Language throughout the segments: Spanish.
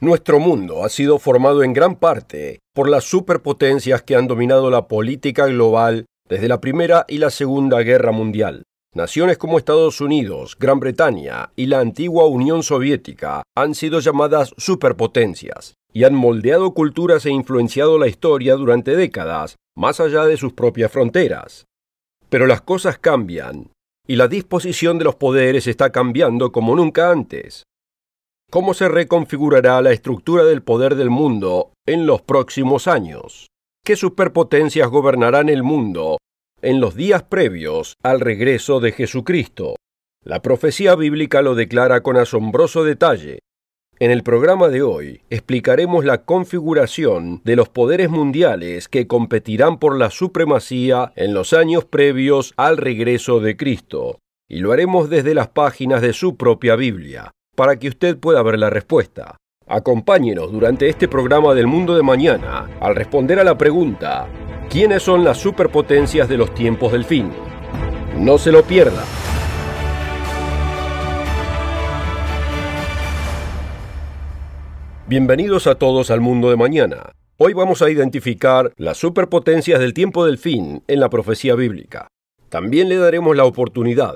Nuestro mundo ha sido formado en gran parte por las superpotencias que han dominado la política global desde la Primera y la Segunda Guerra Mundial. Naciones como Estados Unidos, Gran Bretaña y la antigua Unión Soviética han sido llamadas superpotencias y han moldeado culturas e influenciado la historia durante décadas, más allá de sus propias fronteras. Pero las cosas cambian, y la disposición de los poderes está cambiando como nunca antes cómo se reconfigurará la estructura del poder del mundo en los próximos años, qué superpotencias gobernarán el mundo en los días previos al regreso de Jesucristo. La profecía bíblica lo declara con asombroso detalle. En el programa de hoy explicaremos la configuración de los poderes mundiales que competirán por la supremacía en los años previos al regreso de Cristo, y lo haremos desde las páginas de su propia Biblia para que usted pueda ver la respuesta. Acompáñenos durante este programa del mundo de mañana al responder a la pregunta, ¿quiénes son las superpotencias de los tiempos del fin? No se lo pierda. Bienvenidos a todos al mundo de mañana. Hoy vamos a identificar las superpotencias del tiempo del fin en la profecía bíblica. También le daremos la oportunidad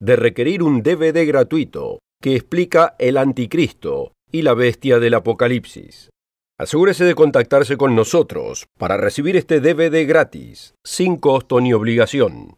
de requerir un DVD gratuito que explica el anticristo y la bestia del Apocalipsis. Asegúrese de contactarse con nosotros para recibir este DVD gratis, sin costo ni obligación.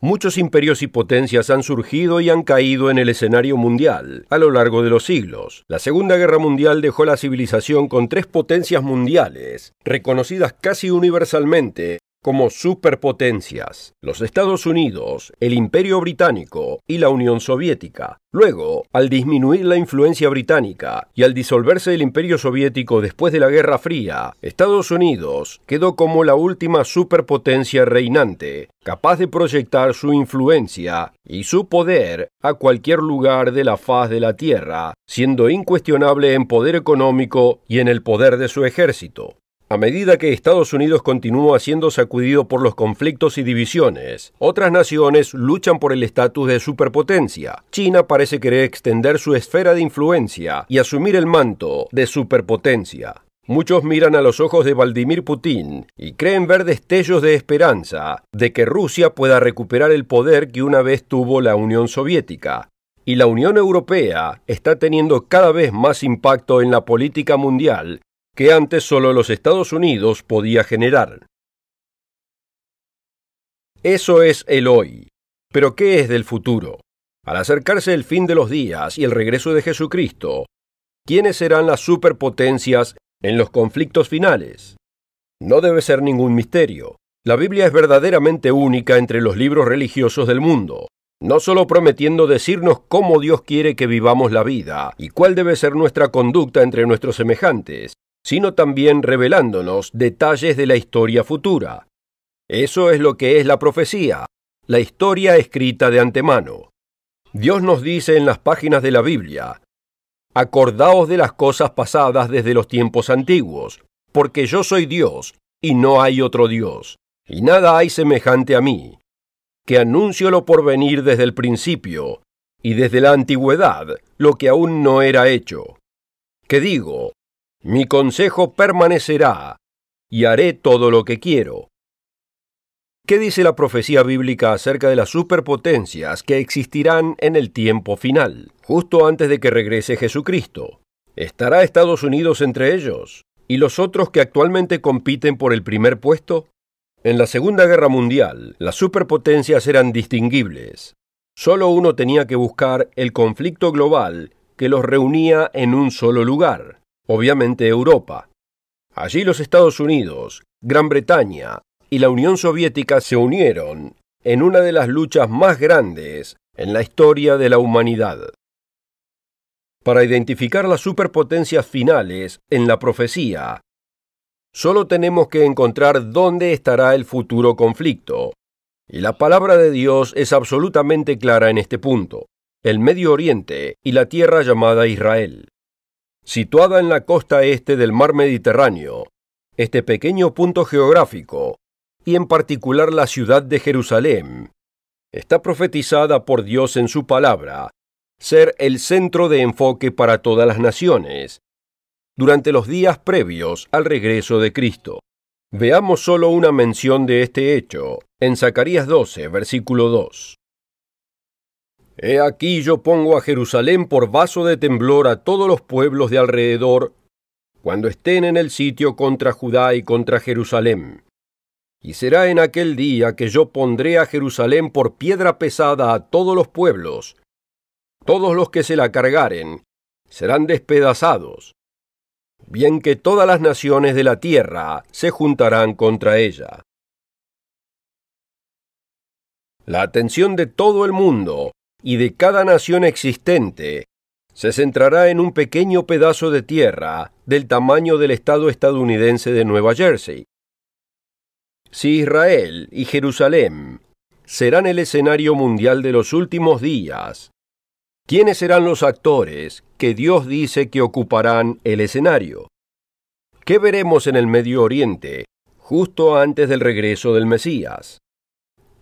Muchos imperios y potencias han surgido y han caído en el escenario mundial a lo largo de los siglos. La Segunda Guerra Mundial dejó la civilización con tres potencias mundiales, reconocidas casi universalmente como superpotencias, los Estados Unidos, el Imperio Británico y la Unión Soviética. Luego, al disminuir la influencia británica y al disolverse el Imperio Soviético después de la Guerra Fría, Estados Unidos quedó como la última superpotencia reinante, capaz de proyectar su influencia y su poder a cualquier lugar de la faz de la Tierra, siendo incuestionable en poder económico y en el poder de su ejército. A medida que Estados Unidos continúa siendo sacudido por los conflictos y divisiones, otras naciones luchan por el estatus de superpotencia. China parece querer extender su esfera de influencia y asumir el manto de superpotencia. Muchos miran a los ojos de Vladimir Putin y creen ver destellos de esperanza de que Rusia pueda recuperar el poder que una vez tuvo la Unión Soviética. Y la Unión Europea está teniendo cada vez más impacto en la política mundial que antes solo los Estados Unidos podía generar. Eso es el hoy. Pero ¿qué es del futuro? Al acercarse el fin de los días y el regreso de Jesucristo, ¿quiénes serán las superpotencias en los conflictos finales? No debe ser ningún misterio. La Biblia es verdaderamente única entre los libros religiosos del mundo, no solo prometiendo decirnos cómo Dios quiere que vivamos la vida y cuál debe ser nuestra conducta entre nuestros semejantes, sino también revelándonos detalles de la historia futura. Eso es lo que es la profecía, la historia escrita de antemano. Dios nos dice en las páginas de la Biblia, Acordaos de las cosas pasadas desde los tiempos antiguos, porque yo soy Dios, y no hay otro Dios, y nada hay semejante a mí, que anuncio lo por venir desde el principio, y desde la antigüedad, lo que aún no era hecho. Que digo, mi consejo permanecerá, y haré todo lo que quiero. ¿Qué dice la profecía bíblica acerca de las superpotencias que existirán en el tiempo final, justo antes de que regrese Jesucristo? ¿Estará Estados Unidos entre ellos? ¿Y los otros que actualmente compiten por el primer puesto? En la Segunda Guerra Mundial, las superpotencias eran distinguibles. Solo uno tenía que buscar el conflicto global que los reunía en un solo lugar obviamente Europa. Allí los Estados Unidos, Gran Bretaña y la Unión Soviética se unieron en una de las luchas más grandes en la historia de la humanidad. Para identificar las superpotencias finales en la profecía, solo tenemos que encontrar dónde estará el futuro conflicto. Y la palabra de Dios es absolutamente clara en este punto, el Medio Oriente y la tierra llamada Israel. Situada en la costa este del mar Mediterráneo, este pequeño punto geográfico, y en particular la ciudad de Jerusalén, está profetizada por Dios en su palabra, ser el centro de enfoque para todas las naciones, durante los días previos al regreso de Cristo. Veamos solo una mención de este hecho en Zacarías 12, versículo 2. He aquí yo pongo a Jerusalén por vaso de temblor a todos los pueblos de alrededor, cuando estén en el sitio contra Judá y contra Jerusalén. Y será en aquel día que yo pondré a Jerusalén por piedra pesada a todos los pueblos. Todos los que se la cargaren serán despedazados, bien que todas las naciones de la tierra se juntarán contra ella. La atención de todo el mundo y de cada nación existente, se centrará en un pequeño pedazo de tierra del tamaño del estado estadounidense de Nueva Jersey. Si Israel y Jerusalén serán el escenario mundial de los últimos días, ¿quiénes serán los actores que Dios dice que ocuparán el escenario? ¿Qué veremos en el Medio Oriente justo antes del regreso del Mesías?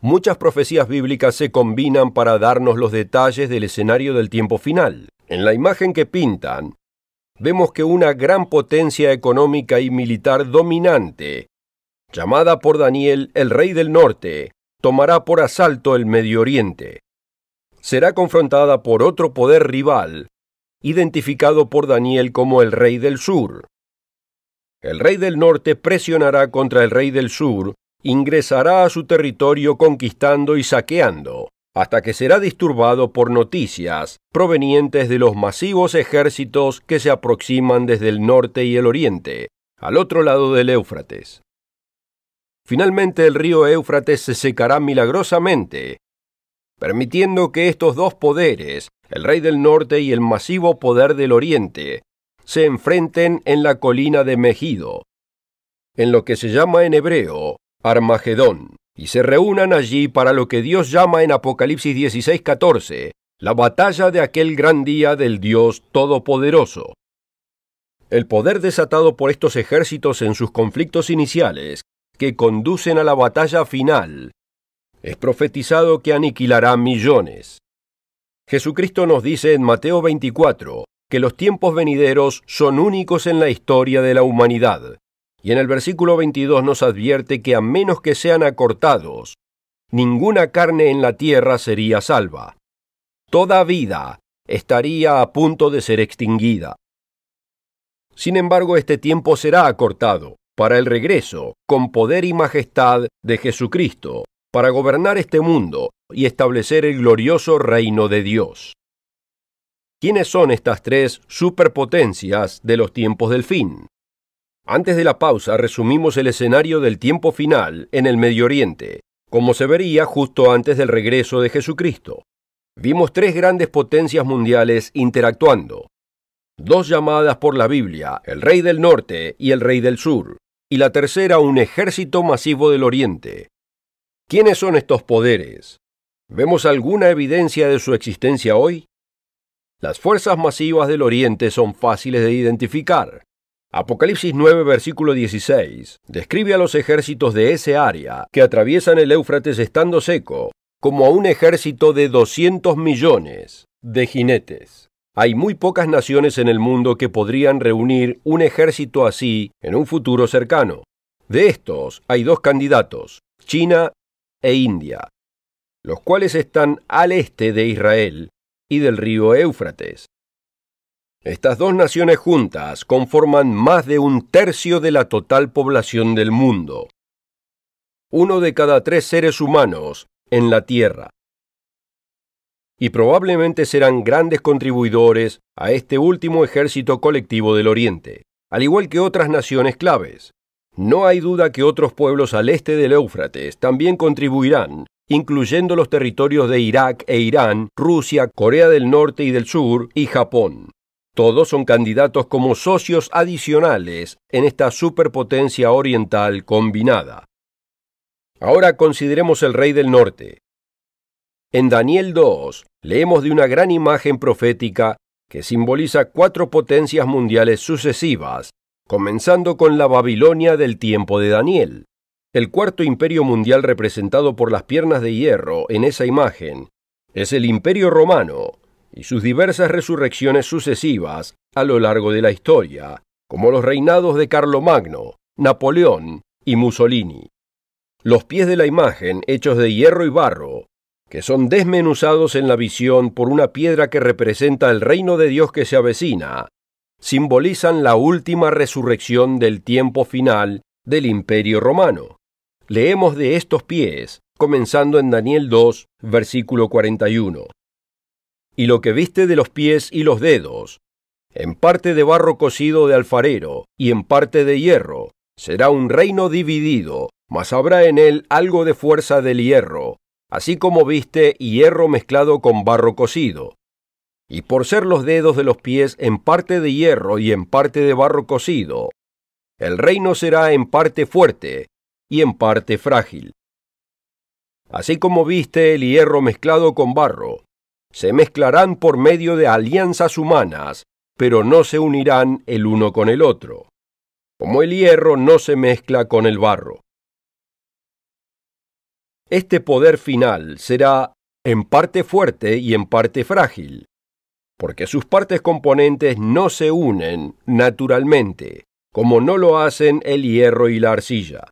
muchas profecías bíblicas se combinan para darnos los detalles del escenario del tiempo final. En la imagen que pintan, vemos que una gran potencia económica y militar dominante, llamada por Daniel el Rey del Norte, tomará por asalto el Medio Oriente. Será confrontada por otro poder rival, identificado por Daniel como el Rey del Sur. El Rey del Norte presionará contra el Rey del Sur ingresará a su territorio conquistando y saqueando, hasta que será disturbado por noticias provenientes de los masivos ejércitos que se aproximan desde el norte y el oriente, al otro lado del Éufrates. Finalmente el río Éufrates se secará milagrosamente, permitiendo que estos dos poderes, el rey del norte y el masivo poder del oriente, se enfrenten en la colina de Megido, en lo que se llama en hebreo Armagedón, y se reúnan allí para lo que Dios llama en Apocalipsis 16:14, la batalla de aquel gran día del Dios Todopoderoso. El poder desatado por estos ejércitos en sus conflictos iniciales, que conducen a la batalla final, es profetizado que aniquilará millones. Jesucristo nos dice en Mateo 24 que los tiempos venideros son únicos en la historia de la humanidad y en el versículo 22 nos advierte que a menos que sean acortados, ninguna carne en la tierra sería salva. Toda vida estaría a punto de ser extinguida. Sin embargo, este tiempo será acortado para el regreso, con poder y majestad, de Jesucristo, para gobernar este mundo y establecer el glorioso reino de Dios. ¿Quiénes son estas tres superpotencias de los tiempos del fin? Antes de la pausa resumimos el escenario del tiempo final en el Medio Oriente, como se vería justo antes del regreso de Jesucristo. Vimos tres grandes potencias mundiales interactuando, dos llamadas por la Biblia, el rey del norte y el rey del sur, y la tercera un ejército masivo del oriente. ¿Quiénes son estos poderes? ¿Vemos alguna evidencia de su existencia hoy? Las fuerzas masivas del Oriente son fáciles de identificar. Apocalipsis 9, versículo 16, describe a los ejércitos de ese área que atraviesan el Éufrates estando seco, como a un ejército de 200 millones de jinetes. Hay muy pocas naciones en el mundo que podrían reunir un ejército así en un futuro cercano. De estos hay dos candidatos, China e India, los cuales están al este de Israel y del río Éufrates. Estas dos naciones juntas conforman más de un tercio de la total población del mundo. Uno de cada tres seres humanos en la Tierra. Y probablemente serán grandes contribuidores a este último ejército colectivo del Oriente, al igual que otras naciones claves. No hay duda que otros pueblos al este del Éufrates también contribuirán, incluyendo los territorios de Irak e Irán, Rusia, Corea del Norte y del Sur y Japón. Todos son candidatos como socios adicionales en esta superpotencia oriental combinada. Ahora consideremos el rey del norte. En Daniel 2 leemos de una gran imagen profética que simboliza cuatro potencias mundiales sucesivas, comenzando con la Babilonia del tiempo de Daniel. El cuarto imperio mundial representado por las piernas de hierro en esa imagen es el imperio romano, y sus diversas resurrecciones sucesivas a lo largo de la historia, como los reinados de Carlomagno, Napoleón y Mussolini. Los pies de la imagen hechos de hierro y barro, que son desmenuzados en la visión por una piedra que representa el reino de Dios que se avecina, simbolizan la última resurrección del tiempo final del imperio romano. Leemos de estos pies, comenzando en Daniel 2, versículo 41 y lo que viste de los pies y los dedos, en parte de barro cocido de alfarero y en parte de hierro. Será un reino dividido, mas habrá en él algo de fuerza del hierro, así como viste hierro mezclado con barro cocido. Y por ser los dedos de los pies en parte de hierro y en parte de barro cocido, el reino será en parte fuerte y en parte frágil. Así como viste el hierro mezclado con barro, se mezclarán por medio de alianzas humanas, pero no se unirán el uno con el otro, como el hierro no se mezcla con el barro. Este poder final será en parte fuerte y en parte frágil, porque sus partes componentes no se unen naturalmente, como no lo hacen el hierro y la arcilla.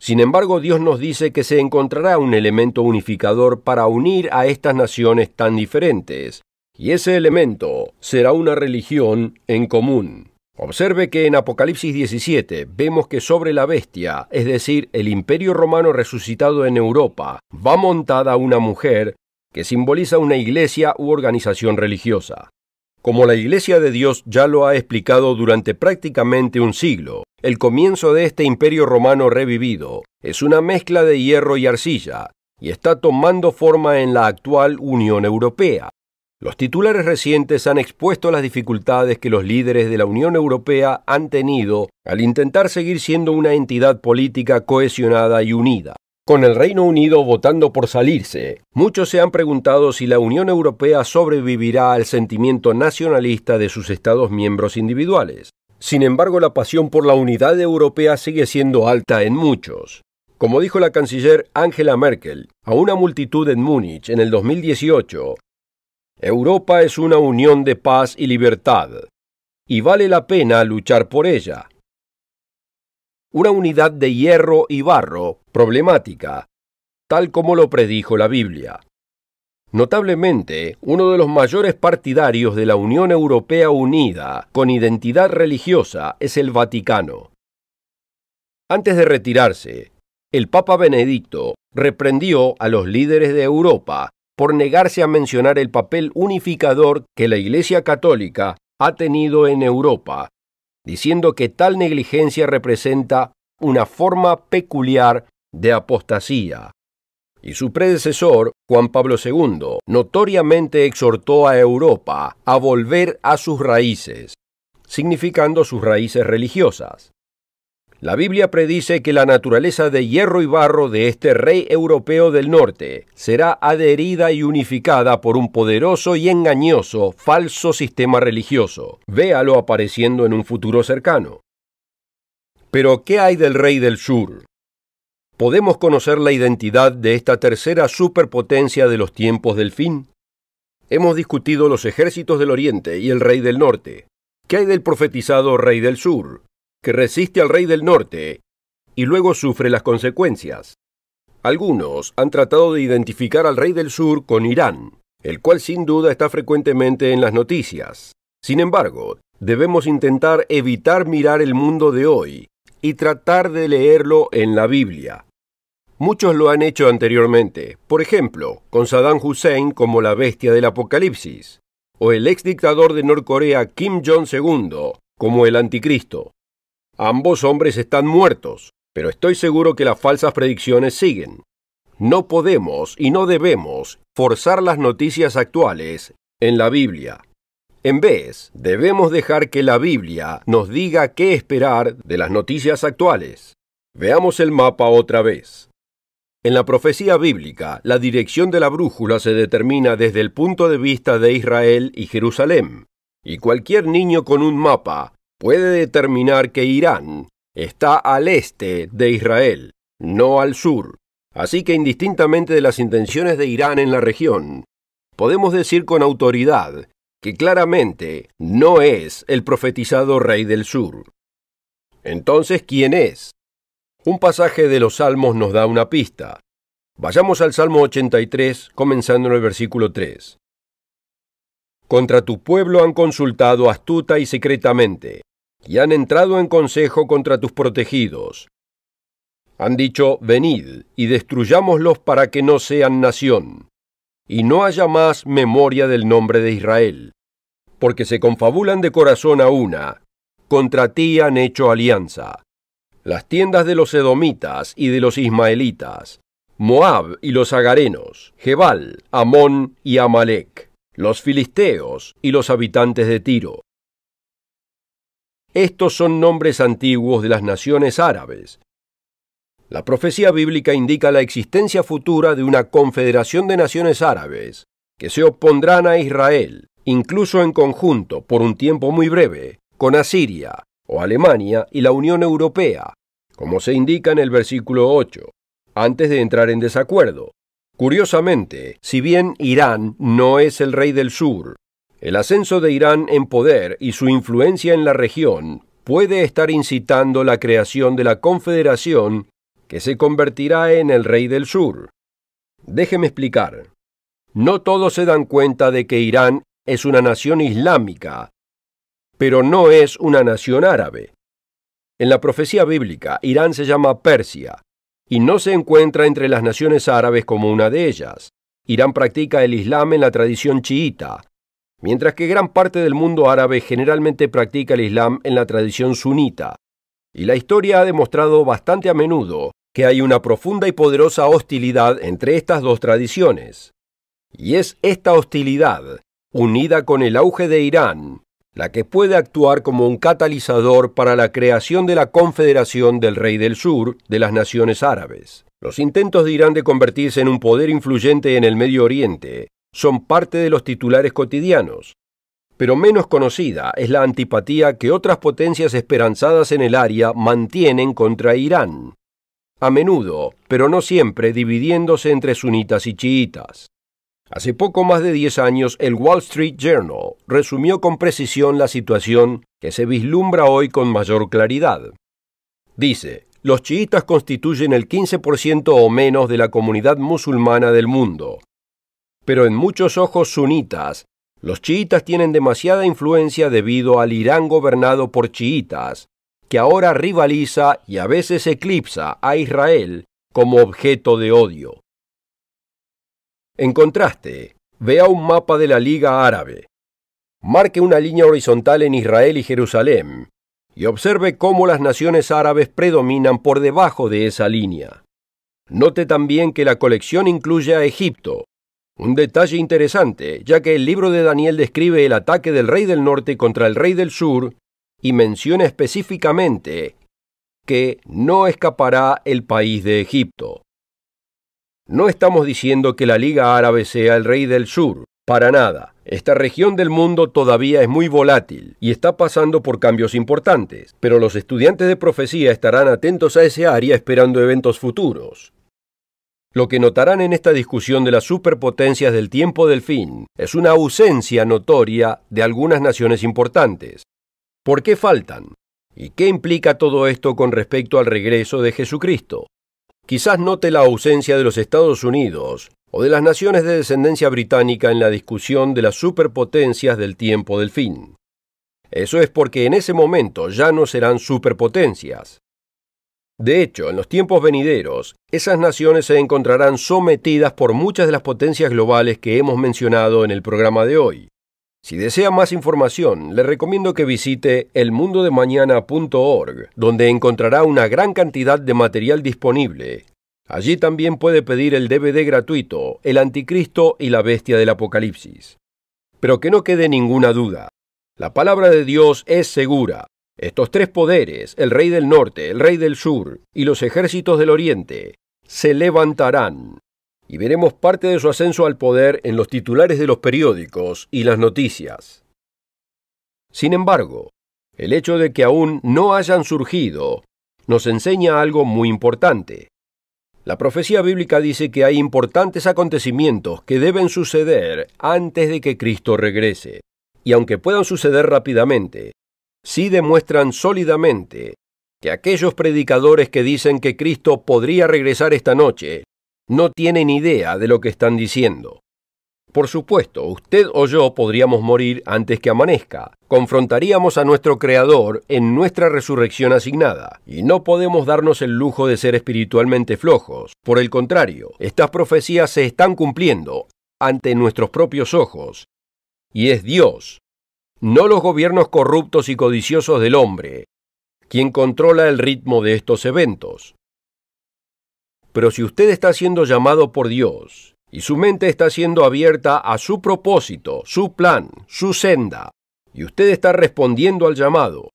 Sin embargo, Dios nos dice que se encontrará un elemento unificador para unir a estas naciones tan diferentes, y ese elemento será una religión en común. Observe que en Apocalipsis 17 vemos que sobre la bestia, es decir, el imperio romano resucitado en Europa, va montada una mujer que simboliza una iglesia u organización religiosa. Como la Iglesia de Dios ya lo ha explicado durante prácticamente un siglo, el comienzo de este imperio romano revivido es una mezcla de hierro y arcilla, y está tomando forma en la actual Unión Europea. Los titulares recientes han expuesto las dificultades que los líderes de la Unión Europea han tenido al intentar seguir siendo una entidad política cohesionada y unida. Con el Reino Unido votando por salirse, muchos se han preguntado si la Unión Europea sobrevivirá al sentimiento nacionalista de sus Estados miembros individuales. Sin embargo, la pasión por la unidad europea sigue siendo alta en muchos. Como dijo la canciller Angela Merkel a una multitud en Múnich en el 2018, Europa es una unión de paz y libertad, y vale la pena luchar por ella una unidad de hierro y barro problemática, tal como lo predijo la Biblia. Notablemente, uno de los mayores partidarios de la Unión Europea Unida con identidad religiosa es el Vaticano. Antes de retirarse, el Papa Benedicto reprendió a los líderes de Europa por negarse a mencionar el papel unificador que la Iglesia Católica ha tenido en Europa diciendo que tal negligencia representa una forma peculiar de apostasía. Y su predecesor, Juan Pablo II, notoriamente exhortó a Europa a volver a sus raíces, significando sus raíces religiosas. La Biblia predice que la naturaleza de hierro y barro de este rey europeo del norte será adherida y unificada por un poderoso y engañoso falso sistema religioso. Véalo apareciendo en un futuro cercano. Pero, ¿qué hay del rey del sur? ¿Podemos conocer la identidad de esta tercera superpotencia de los tiempos del fin? Hemos discutido los ejércitos del oriente y el rey del norte. ¿Qué hay del profetizado rey del sur? que resiste al rey del norte y luego sufre las consecuencias. Algunos han tratado de identificar al rey del sur con Irán, el cual sin duda está frecuentemente en las noticias. Sin embargo, debemos intentar evitar mirar el mundo de hoy y tratar de leerlo en la Biblia. Muchos lo han hecho anteriormente, por ejemplo, con Saddam Hussein como la bestia del apocalipsis, o el ex dictador de Norcorea Kim Jong-un II como el anticristo. Ambos hombres están muertos, pero estoy seguro que las falsas predicciones siguen. No podemos y no debemos forzar las noticias actuales en la Biblia. En vez, debemos dejar que la Biblia nos diga qué esperar de las noticias actuales. Veamos el mapa otra vez. En la profecía bíblica, la dirección de la brújula se determina desde el punto de vista de Israel y Jerusalén, y cualquier niño con un mapa puede determinar que Irán está al este de Israel, no al sur. Así que indistintamente de las intenciones de Irán en la región, podemos decir con autoridad que claramente no es el profetizado rey del sur. Entonces, ¿quién es? Un pasaje de los Salmos nos da una pista. Vayamos al Salmo 83, comenzando en el versículo 3. Contra tu pueblo han consultado astuta y secretamente, y han entrado en consejo contra tus protegidos. Han dicho, venid, y destruyámoslos para que no sean nación, y no haya más memoria del nombre de Israel, porque se confabulan de corazón a una, contra ti han hecho alianza. Las tiendas de los edomitas y de los ismaelitas, Moab y los agarenos, Jebal, Amón y Amalek los filisteos y los habitantes de Tiro. Estos son nombres antiguos de las naciones árabes. La profecía bíblica indica la existencia futura de una confederación de naciones árabes que se opondrán a Israel, incluso en conjunto, por un tiempo muy breve, con Asiria o Alemania y la Unión Europea, como se indica en el versículo 8, antes de entrar en desacuerdo, Curiosamente, si bien Irán no es el rey del sur, el ascenso de Irán en poder y su influencia en la región puede estar incitando la creación de la confederación que se convertirá en el rey del sur. Déjeme explicar. No todos se dan cuenta de que Irán es una nación islámica, pero no es una nación árabe. En la profecía bíblica, Irán se llama Persia, y no se encuentra entre las naciones árabes como una de ellas. Irán practica el Islam en la tradición chiita, mientras que gran parte del mundo árabe generalmente practica el Islam en la tradición sunita. Y la historia ha demostrado bastante a menudo que hay una profunda y poderosa hostilidad entre estas dos tradiciones. Y es esta hostilidad, unida con el auge de Irán, la que puede actuar como un catalizador para la creación de la Confederación del Rey del Sur de las Naciones Árabes. Los intentos de Irán de convertirse en un poder influyente en el Medio Oriente son parte de los titulares cotidianos, pero menos conocida es la antipatía que otras potencias esperanzadas en el área mantienen contra Irán, a menudo, pero no siempre, dividiéndose entre sunitas y chiitas. Hace poco más de 10 años, el Wall Street Journal resumió con precisión la situación que se vislumbra hoy con mayor claridad. Dice, los chiitas constituyen el 15% o menos de la comunidad musulmana del mundo. Pero en muchos ojos sunitas, los chiitas tienen demasiada influencia debido al Irán gobernado por chiitas, que ahora rivaliza y a veces eclipsa a Israel como objeto de odio. En contraste, vea un mapa de la Liga Árabe. Marque una línea horizontal en Israel y Jerusalén y observe cómo las naciones árabes predominan por debajo de esa línea. Note también que la colección incluye a Egipto, un detalle interesante, ya que el libro de Daniel describe el ataque del rey del norte contra el rey del sur y menciona específicamente que no escapará el país de Egipto. No estamos diciendo que la Liga Árabe sea el rey del sur, para nada. Esta región del mundo todavía es muy volátil y está pasando por cambios importantes, pero los estudiantes de profecía estarán atentos a ese área esperando eventos futuros. Lo que notarán en esta discusión de las superpotencias del tiempo del fin es una ausencia notoria de algunas naciones importantes. ¿Por qué faltan? ¿Y qué implica todo esto con respecto al regreso de Jesucristo? quizás note la ausencia de los Estados Unidos o de las naciones de descendencia británica en la discusión de las superpotencias del tiempo del fin. Eso es porque en ese momento ya no serán superpotencias. De hecho, en los tiempos venideros, esas naciones se encontrarán sometidas por muchas de las potencias globales que hemos mencionado en el programa de hoy, si desea más información, le recomiendo que visite elmundodemañana.org, donde encontrará una gran cantidad de material disponible. Allí también puede pedir el DVD gratuito, El Anticristo y la Bestia del Apocalipsis. Pero que no quede ninguna duda. La palabra de Dios es segura. Estos tres poderes, el rey del norte, el rey del sur y los ejércitos del oriente, se levantarán y veremos parte de su ascenso al poder en los titulares de los periódicos y las noticias. Sin embargo, el hecho de que aún no hayan surgido nos enseña algo muy importante. La profecía bíblica dice que hay importantes acontecimientos que deben suceder antes de que Cristo regrese, y aunque puedan suceder rápidamente, sí demuestran sólidamente que aquellos predicadores que dicen que Cristo podría regresar esta noche no tienen idea de lo que están diciendo. Por supuesto, usted o yo podríamos morir antes que amanezca. Confrontaríamos a nuestro Creador en nuestra resurrección asignada, y no podemos darnos el lujo de ser espiritualmente flojos. Por el contrario, estas profecías se están cumpliendo ante nuestros propios ojos, y es Dios, no los gobiernos corruptos y codiciosos del hombre, quien controla el ritmo de estos eventos. Pero si usted está siendo llamado por Dios y su mente está siendo abierta a su propósito, su plan, su senda, y usted está respondiendo al llamado,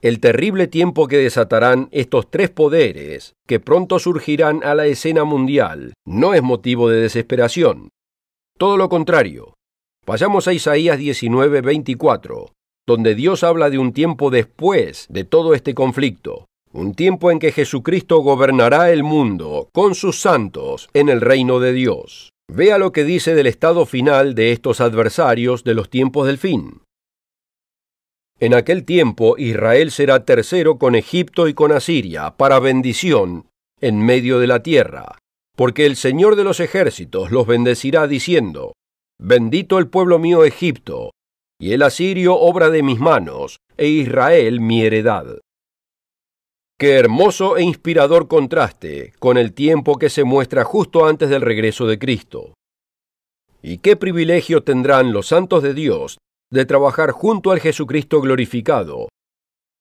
el terrible tiempo que desatarán estos tres poderes que pronto surgirán a la escena mundial no es motivo de desesperación. Todo lo contrario. Vayamos a Isaías 19:24, donde Dios habla de un tiempo después de todo este conflicto un tiempo en que Jesucristo gobernará el mundo con sus santos en el reino de Dios. Vea lo que dice del estado final de estos adversarios de los tiempos del fin. En aquel tiempo Israel será tercero con Egipto y con Asiria, para bendición, en medio de la tierra, porque el Señor de los ejércitos los bendecirá diciendo, Bendito el pueblo mío Egipto, y el asirio obra de mis manos, e Israel mi heredad. Qué hermoso e inspirador contraste con el tiempo que se muestra justo antes del regreso de Cristo. Y qué privilegio tendrán los santos de Dios de trabajar junto al Jesucristo glorificado,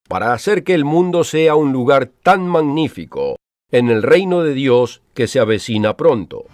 para hacer que el mundo sea un lugar tan magnífico en el reino de Dios que se avecina pronto.